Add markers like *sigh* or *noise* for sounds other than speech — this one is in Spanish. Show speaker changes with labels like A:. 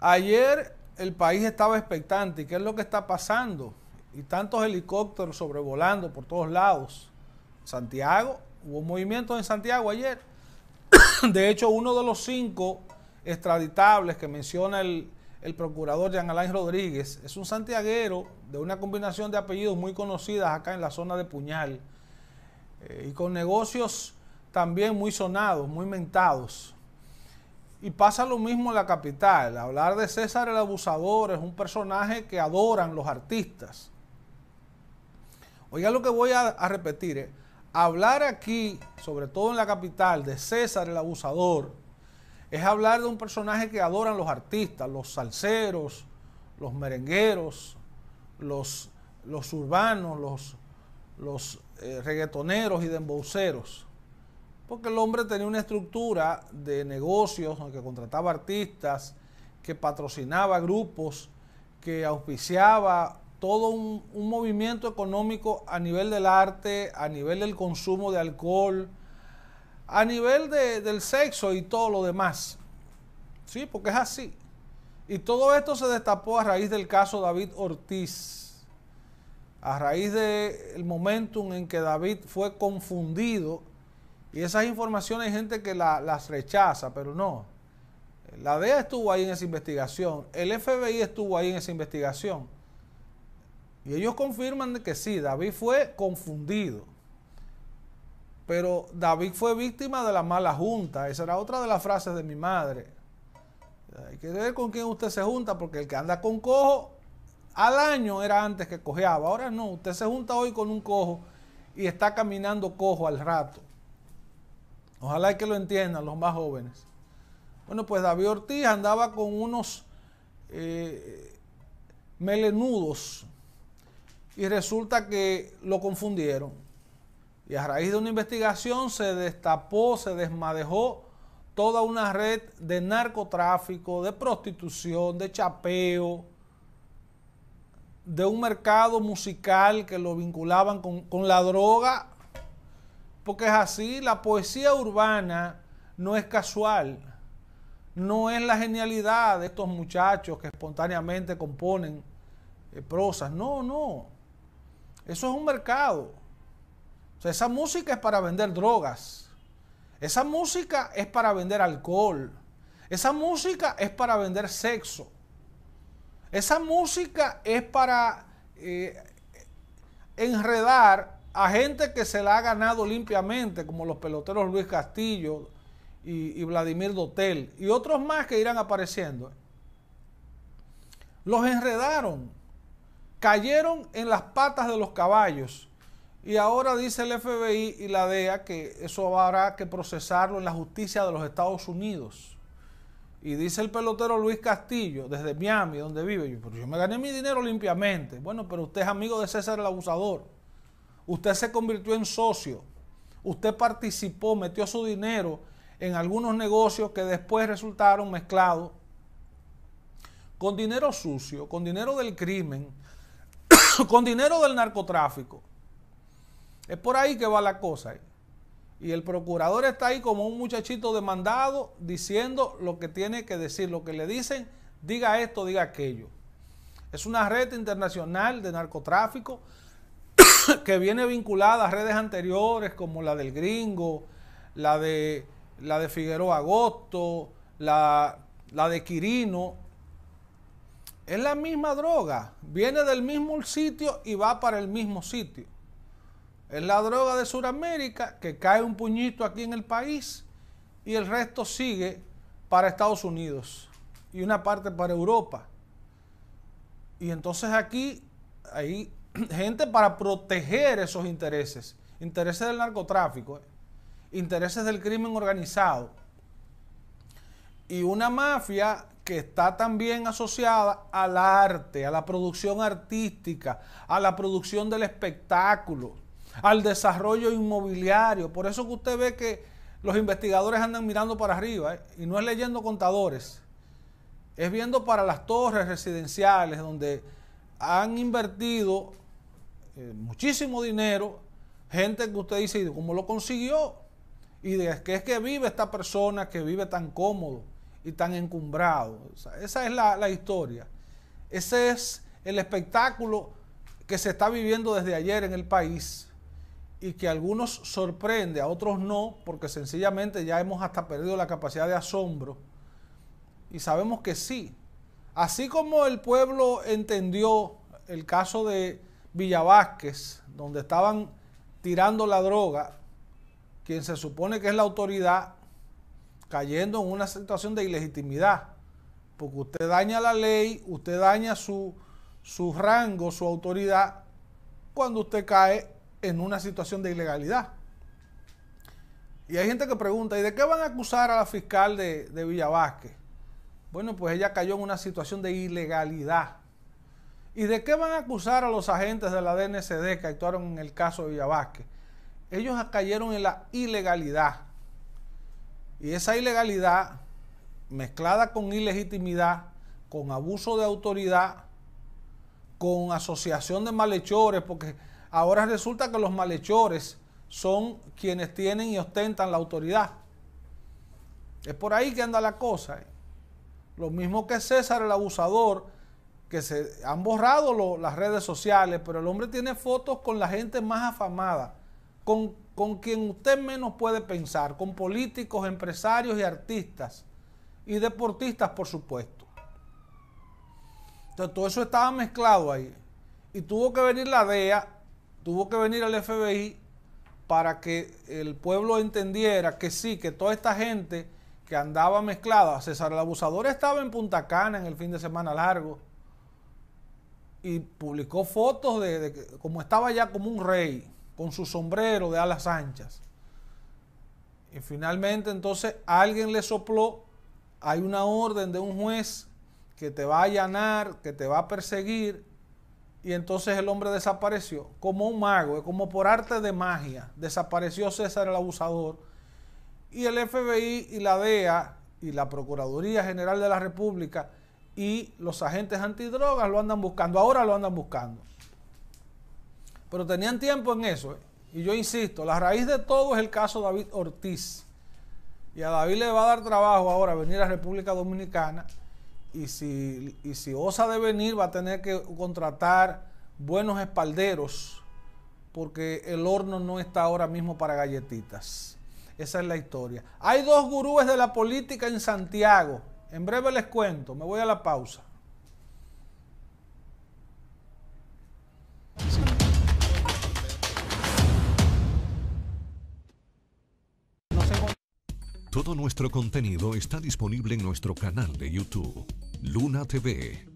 A: Ayer el país estaba expectante. ¿Qué es lo que está pasando? Y tantos helicópteros sobrevolando por todos lados. Santiago, hubo movimientos en Santiago ayer. *coughs* De hecho, uno de los cinco extraditables que menciona el, procurador Jean Alain Rodríguez es un santiaguero de una combinación de apellidos muy conocidas acá en la zona de Puñal eh, y con negocios también muy sonados, muy mentados. Y pasa lo mismo en la capital. Hablar de César el Abusador es un personaje que adoran los artistas. Oiga lo que voy a, repetir. ¿eh? Hablar aquí, sobre todo en la capital, de César el Abusador, es hablar de un personaje que adoran los artistas, los salseros, los merengueros, los, los urbanos, los, los eh, reggaetoneros y demboceros porque el hombre tenía una estructura de negocios que contrataba artistas, que patrocinaba grupos, que auspiciaba todo un, movimiento económico a nivel del arte, a nivel del consumo de alcohol, a nivel del sexo y todo lo demás. Sí, porque es así. Y todo esto se destapó a raíz del caso David Ortiz, a raíz del momento momentum en que David fue confundido y esas informaciones hay gente que las rechaza, pero no. La DEA estuvo ahí en esa investigación, el FBI estuvo ahí en esa investigación. Y ellos confirman que sí, David fue confundido. Pero David fue víctima de la mala junta. Esa era otra de las frases de mi madre. Hay que ver con quién usted se junta, porque el que anda con cojo al año era antes que cojeaba. Ahora no, usted se junta hoy con un cojo y está caminando cojo al rato. Ojalá que lo entiendan los más jóvenes. Bueno, pues David Ortiz andaba con unos eh, melenudos y resulta que lo confundieron. Y a raíz de una investigación se destapó, se desmadejó toda una red de narcotráfico, de prostitución, de chapeo, de un mercado musical que lo vinculaban con, con la droga porque es así, la poesía urbana no es casual, no es la genialidad de estos muchachos que espontáneamente componen eh, prosas, no, no, eso es un mercado. O sea, esa música es para vender drogas, esa música es para vender alcohol, esa música es para vender sexo, esa música es para eh, enredar a gente que se la ha ganado limpiamente, como los peloteros Luis Castillo y, Vladimir Dotel, y otros más que irán apareciendo, los enredaron, cayeron en las patas de los caballos. Y ahora dice el FBI y la DEA que eso habrá que procesarlo en la justicia de los Estados Unidos. Y dice el pelotero Luis Castillo, desde Miami, donde vive, yo me gané mi dinero limpiamente. Bueno, pero usted es amigo de César el Abusador. Usted se convirtió en socio. Usted participó, metió su dinero en algunos negocios que después resultaron mezclados con dinero sucio, con dinero del crimen, *coughs* con dinero del narcotráfico. Es por ahí que va la cosa. ¿eh? Y el procurador está ahí como un muchachito demandado diciendo lo que tiene que decir, lo que le dicen, diga esto, diga aquello. Es una red internacional de narcotráfico *coughs* que viene vinculada a redes anteriores como la del gringo, la de, la de Figueroa Agosto, la, la de Quirino. Es la misma droga, viene del mismo sitio y va para el mismo sitio. Es la droga de Sudamérica que cae un puñito aquí en el país y el resto sigue para Estados Unidos y una parte para Europa. Y entonces aquí, ahí *clears throat* gente para proteger esos intereses, intereses del narcotráfico, intereses del crimen organizado y una mafia que está también asociada al arte, a la producción artística, a la producción del espectáculo, al desarrollo inmobiliario. Por eso que usted ve que los investigadores andan mirando para arriba ¿eh? y no es leyendo contadores, es viendo para las torres residenciales donde han invertido eh, muchísimo dinero, gente que usted dice, cómo lo consiguió? ¿Y de qué es que vive esta persona que vive tan cómodo y tan encumbrado? esa es la, la historia. Ese es el espectáculo que se está viviendo desde ayer en el país y que a algunos sorprende, a otros no, porque sencillamente ya hemos hasta perdido la capacidad de asombro. Y sabemos que sí. Así como el pueblo entendió el caso de Villavásquez, donde estaban tirando la droga, quien se supone que es la autoridad, cayendo en una situación de ilegitimidad, porque usted daña la ley, usted daña su, su rango, su autoridad, cuando usted cae en una situación de ilegalidad. Y hay gente que pregunta, ¿y de qué van a acusar a la fiscal de, de Villavásquez? Bueno, pues ella cayó en una situación de ilegalidad. ¿Y de qué van a acusar a los agentes de la DNCD que actuaron en el caso de Villavasque? Ellos cayeron en la ilegalidad. Y esa ilegalidad, mezclada con ilegitimidad, con abuso de autoridad, con asociación de malhechores, porque ahora resulta que los malhechores son quienes tienen y ostentan la autoridad. Es por ahí que anda la cosa. ¿eh? Lo mismo que César el abusador que se han borrado las redes sociales, pero el hombre tiene fotos con la gente más afamada, con, con quien usted menos puede pensar, con políticos, empresarios y artistas, y deportistas, por supuesto. Entonces todo eso estaba mezclado ahí. Y tuvo que venir la DEA, tuvo que venir el FBI para que el pueblo entendiera que sí, que toda esta gente que andaba mezclada, César el Abusador estaba en Punta Cana en el fin de semana largo, y publicó fotos de, como estaba ya como un rey, con su sombrero de alas anchas. Y finalmente entonces alguien le sopló, hay una orden de un juez que te va a allanar, que te va a perseguir, y entonces el hombre desapareció, como un mago, como por arte de magia, desapareció César el abusador, y el FBI y la DEA y la Procuraduría General de la República y los agentes antidrogas lo andan buscando, ahora lo andan buscando. Pero tenían tiempo en eso. Y yo insisto, la raíz de todo es el caso David Ortiz. Y a David le va a dar trabajo ahora venir a República Dominicana. Y si, y si osa de venir, va a tener que contratar buenos espalderos. Porque el horno no está ahora mismo para galletitas. Esa es la historia. Hay dos gurúes de la política en Santiago. En breve les cuento, me voy a la pausa. Todo nuestro contenido está disponible en nuestro canal de YouTube, Luna TV.